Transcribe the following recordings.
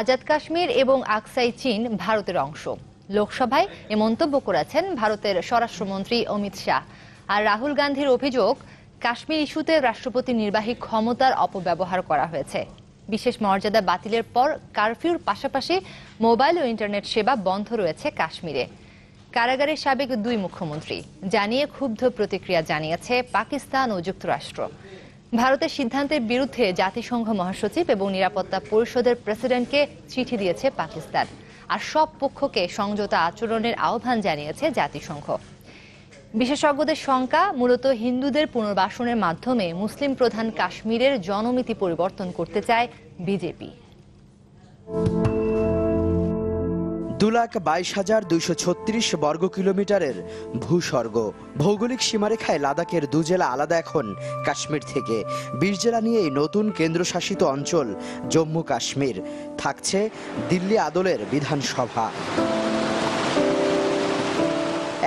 আজাদ কাশ্মীর এবং আকসাই চীন ভারতের অংশ লোকসভায় এ মন্তব্য করেছেন ভারতের স্বরাষ্ট্রমন্ত্রী অমিত শাহ আর রাহুল গান্ধীর অভিযোগ কাশ্মীর ইস্যুতে রাষ্ট্রপতি নির্বাহী ক্ষমতার অপব্যবহার করা হয়েছে বিশেষ মর্যাদা বাতিলের পর কারফিউর পাশাপাশি মোবাইল ও ইন্টারনেট সেবা বন্ধ রয়েছে কাশ্মীরে কারাগারের সাবেক দুই মুখ্যমন্ত্রী জানিয়ে ক্ষুব্ধ প্রতিক্রিয়া জানিয়েছে পাকিস্তান ও যুক্তরাষ্ট্র ভারতের সিদ্ধান্তের বিরুদ্ধে জাতিসংঘ মহাসচিব এবং নিরাপত্তা পরিষদের প্রেসিডেন্টকে চিঠি দিয়েছে পাকিস্তান আর সব পক্ষকে সংযতা আচরণের আহ্বান জানিয়েছে জাতিসংঘ বিশেষজ্ঞদের শঙ্কা মূলত হিন্দুদের পুনর্বাসনের মাধ্যমে মুসলিম প্রধান কাশ্মীরের জনমিতি পরিবর্তন করতে চায় বিজেপি দু লাখ বাইশ হাজার দুইশো ছত্রিশ বর্গ কিলোমিটারের ভূস্বর্গ ভৌগোলিক সীমারেখায় লাদাখের দু জেলা আলাদা এখন কাশ্মীর থেকে বিশ জেলা নিয়ে এই নতুন কেন্দ্রশাসিত অঞ্চল জম্মু কাশ্মীর থাকছে দিল্লি আদলের বিধানসভা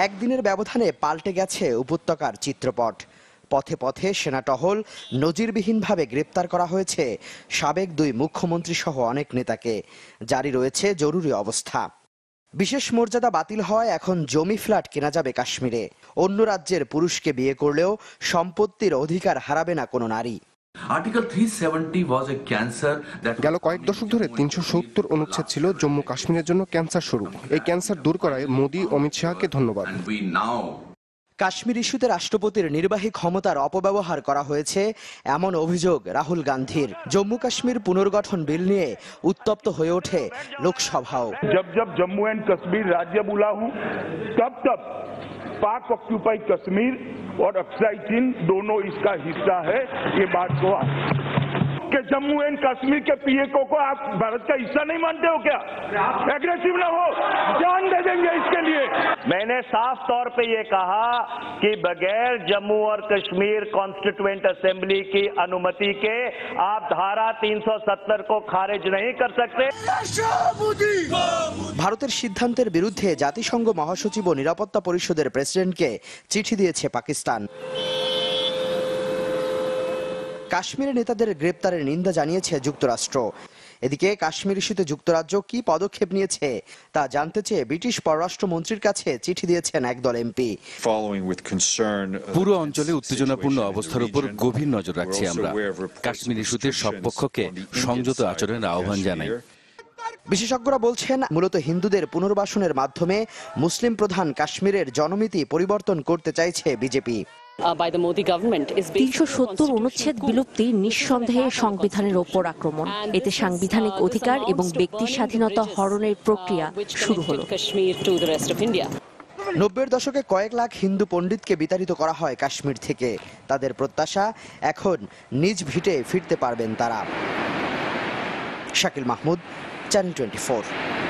একদিনের ব্যবধানে পাল্টে গেছে উপত্যকার চিত্রপট পথে পথে সেনা টহল নজিরবিহীনভাবে গ্রেপ্তার করা হয়েছে সাবেক দুই মুখ্যমন্ত্রী সহ অনেক নেতাকে জারি রয়েছে জরুরি অবস্থা বিশেষ মর্যাদা বাতিল হওয়ায় এখন জমি ফ্ল্যাট কেনা যাবে কাশ্মীরে অন্য রাজ্যের পুরুষকে বিয়ে করলেও সম্পত্তির অধিকার হারাবে না কোনো নারী গেল কয়েক দশক ধরে তিনশো সত্তর অনুচ্ছেদ ছিল জম্মু কাশ্মীরের জন্য ক্যান্সার স্বরূপ এই ক্যান্সার দূর করায় মোদী অমিত শাহকে ধন্যবাদ কাশ্মীর ইস্যুতে রাষ্ট্রপতির নির্বাহী ক্ষমতার অপব্যবহার করা হয়েছে এমন অভিযোগ রাহুল গান্ধীর জম্মু কাশ্মীর পুনর্গঠন বিল নিয়ে উত্তপ্ত হয়ে ওঠে লোকসভাও জব জব জম্মু এন্ড কাশ্মীর রাজ্য বুলা হু তব তব পাক অক্यूपाई কাশ্মীর ওর अपसाइड দোনো इसका हिस्सा है ये बात को के जम्मू एंड कश्मीर के पीएको को आप भारत का हिस्सा नहीं मानते हो क्या एग्रेसिव ना हो जान दे देंगे इसके लिए मैंने साफ तौर पे ये कहा कि बगैर जम्मू और कश्मीर कॉन्स्टिट्यूएंट असेंबली की अनुमति के आप धारा 370 को खारिज नहीं कर सकते भारत ভারতের সিদ্ধান্তের जतिसंघ महासचिव और निरापत्ता परिषद प्रेसिडेंट के चिठी दिए पाकिस्तान কাশ্মীরের নেতাদের গ্রেপ্তারের নিন্দা জানিয়েছে যুক্তরাষ্ট্র এদিকে কাশ্মীর ইস্যুতে যুক্তরাজ্য কি পদক্ষেপ নিয়েছে তা জানতে চেয়ে ব্রিটিশ পররাষ্ট্র মন্ত্রীর কাছে চিঠি দিয়েছেন একদল এমপি uh, পুরো অঞ্চলে উত্তেজনাপূর্ণ অবস্থার উপর গভীর নজর রাখছি আমরা কাশ্মীর ইস্যুতে সব পক্ষকে সংযত আচরণের আহ্বান জানাই বিশেষজ্ঞরা বলছেন মূলত হিন্দুদের পুনর্বাসনের মাধ্যমে মুসলিম প্রধান কাশ্মীরের জনমিতি পরিবর্তন করতে চাইছে বিজেপি তিনশো অনুচ্ছেদ বিলুপ্তি নিঃসন্দেহে সংবিধানের ওপর আক্রমণ এতে সাংবিধানিক uh, অধিকার এবং ব্যক্তি স্বাধীনতা হরণের uh, প্রক্রিয়া শুরু হলো নব্বইয়ের দশকে কয়েক লাখ হিন্দু পণ্ডিতকে বিতাড়িত করা হয় কাশ্মীর থেকে তাদের প্রত্যাশা এখন নিজ ভিটে ফিরতে পারবেন তারা শাকিল মাহমুদ চ্যানেল টোয়েন্টি